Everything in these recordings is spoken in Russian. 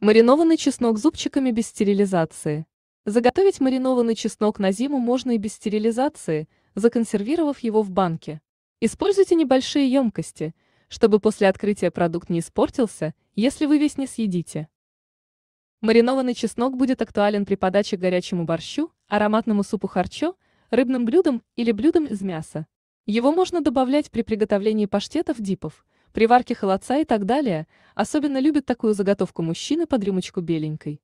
Маринованный чеснок зубчиками без стерилизации. Заготовить маринованный чеснок на зиму можно и без стерилизации, законсервировав его в банке. Используйте небольшие емкости, чтобы после открытия продукт не испортился, если вы весь не съедите. Маринованный чеснок будет актуален при подаче к горячему борщу, ароматному супу харчо, рыбным блюдам или блюдам из мяса. Его можно добавлять при приготовлении паштетов дипов – при варке холодца и так далее, особенно любят такую заготовку мужчины под рюмочку беленькой.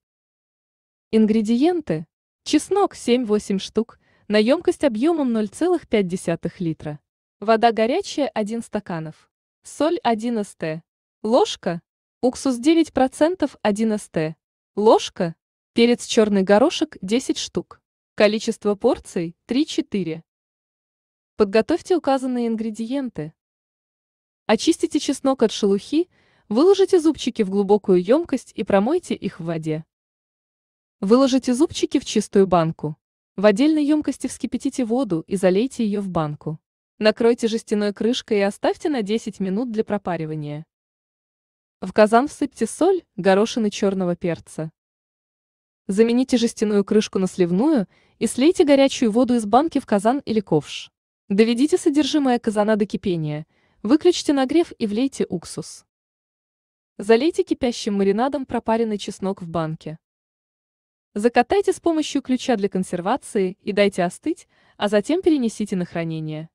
Ингредиенты. Чеснок 7-8 штук, на емкость объемом 0,5 литра. Вода горячая 1 стаканов. Соль 1 ст. Ложка. Уксус 9% 1 ст. Ложка. Перец черный горошек 10 штук. Количество порций 3-4. Подготовьте указанные ингредиенты. Очистите чеснок от шелухи, выложите зубчики в глубокую емкость и промойте их в воде. Выложите зубчики в чистую банку. В отдельной емкости вскипятите воду и залейте ее в банку. Накройте жестяной крышкой и оставьте на 10 минут для пропаривания. В казан всыпьте соль, горошины черного перца. Замените жестяную крышку на сливную и слейте горячую воду из банки в казан или ковш. Доведите содержимое казана до кипения – Выключите нагрев и влейте уксус. Залейте кипящим маринадом пропаренный чеснок в банке. Закатайте с помощью ключа для консервации и дайте остыть, а затем перенесите на хранение.